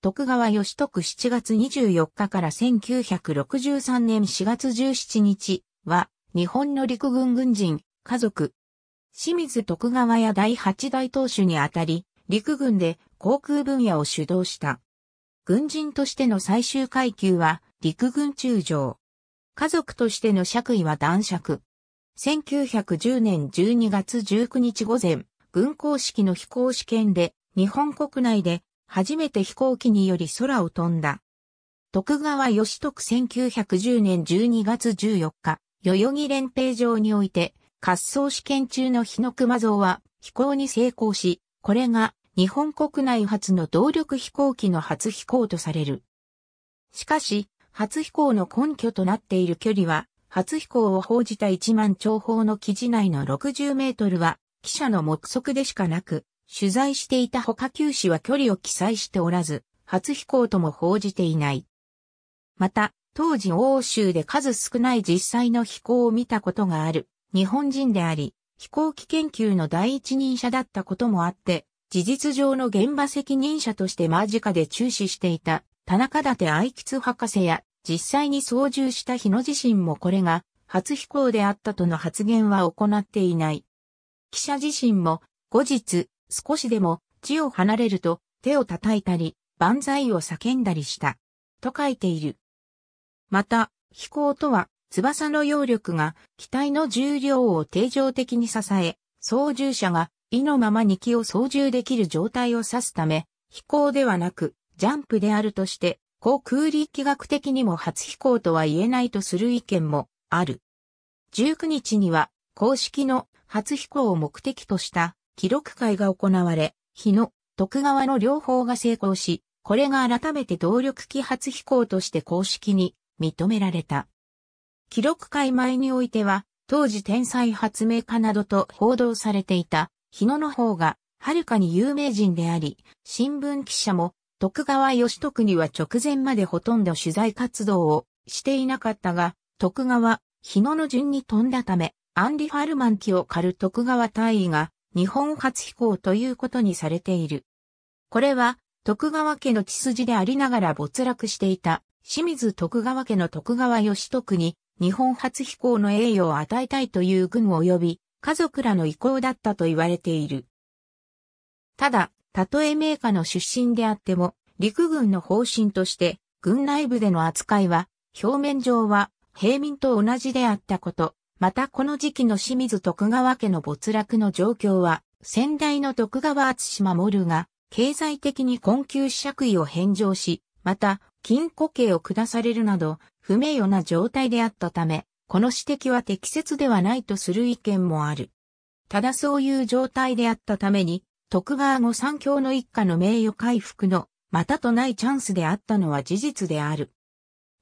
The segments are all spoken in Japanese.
徳川義徳7月24日から1963年4月17日は、日本の陸軍軍人、家族。清水徳川や第8大当主にあたり、陸軍で航空分野を主導した。軍人としての最終階級は、陸軍中将。家族としての爵位は男爵。1910年12月19日午前、軍公式の飛行試験で、日本国内で初めて飛行機により空を飛んだ。徳川義徳1910年12月14日、代々木連兵場において、滑走試験中の日の熊像は飛行に成功し、これが日本国内初の動力飛行機の初飛行とされる。しかし、初飛行の根拠となっている距離は、初飛行を報じた1万長方の記事内の60メートルは、記者の目測でしかなく、取材していた他九氏は距離を記載しておらず、初飛行とも報じていない。また、当時欧州で数少ない実際の飛行を見たことがある日本人であり、飛行機研究の第一人者だったこともあって、事実上の現場責任者として間近で注視していた田中立愛吉博士や実際に操縦した日野自身もこれが初飛行であったとの発言は行っていない。記者自身も後日少しでも地を離れると手を叩いたり、万歳を叫んだりした。と書いている。また、飛行とは、翼の揚力が機体の重量を定常的に支え、操縦者が意のままに機を操縦できる状態を指すため、飛行ではなく、ジャンプであるとして、航空力学的にも初飛行とは言えないとする意見もある。19日には、公式の初飛行を目的とした記録会が行われ、日野、徳川の両方が成功し、これが改めて動力揮発飛行として公式に認められた。記録会前においては、当時天才発明家などと報道されていた日野の方が、はるかに有名人であり、新聞記者も徳川義徳には直前までほとんど取材活動をしていなかったが、徳川、日野の順に飛んだため、アンリ・ファルマン機を狩る徳川大尉が日本初飛行ということにされている。これは、徳川家の血筋でありながら没落していた、清水徳川家の徳川義徳に、日本初飛行の栄誉を与えたいという軍及び、家族らの意向だったと言われている。ただ、たとえ名家の出身であっても、陸軍の方針として、軍内部での扱いは、表面上は、平民と同じであったこと、またこの時期の清水徳川家の没落の状況は、先代の徳川厚島守が、経済的に困窮借位を返上し、また、金庫刑を下されるなど、不名誉な状態であったため、この指摘は適切ではないとする意見もある。ただそういう状態であったために、徳川後三教の一家の名誉回復の、またとないチャンスであったのは事実である。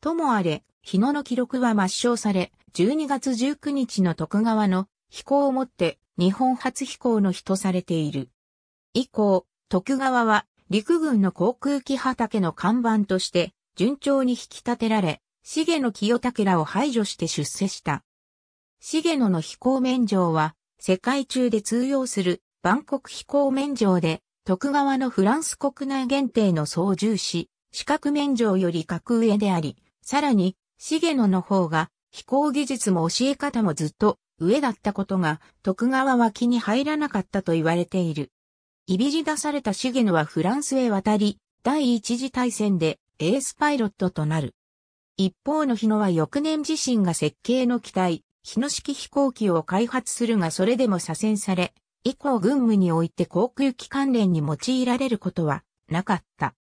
ともあれ、日野の記録は抹消され、12月19日の徳川の飛行をもって日本初飛行の日とされている。以降、徳川は陸軍の航空機畑の看板として順調に引き立てられ、重野清武らを排除して出世した。重野の飛行免状は世界中で通用する万国飛行免状で徳川のフランス国内限定の操縦士、資格免状より格上であり、さらに、重野の方が飛行技術も教え方もずっと上だったことが、徳川は気に入らなかったと言われている。いびり出されたゲ野はフランスへ渡り、第一次大戦でエースパイロットとなる。一方の日野は翌年自身が設計の機体、日野式飛行機を開発するがそれでも左遷され、以降軍務において航空機関連に用いられることはなかった。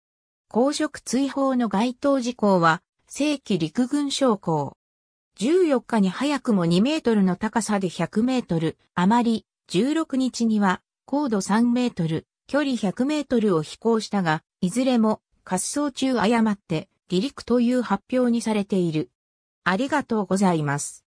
公職追放の該当事項は、正規陸軍将校、14日に早くも2メートルの高さで100メートル、余り、16日には高度3メートル、距離100メートルを飛行したが、いずれも滑走中誤って離陸という発表にされている。ありがとうございます。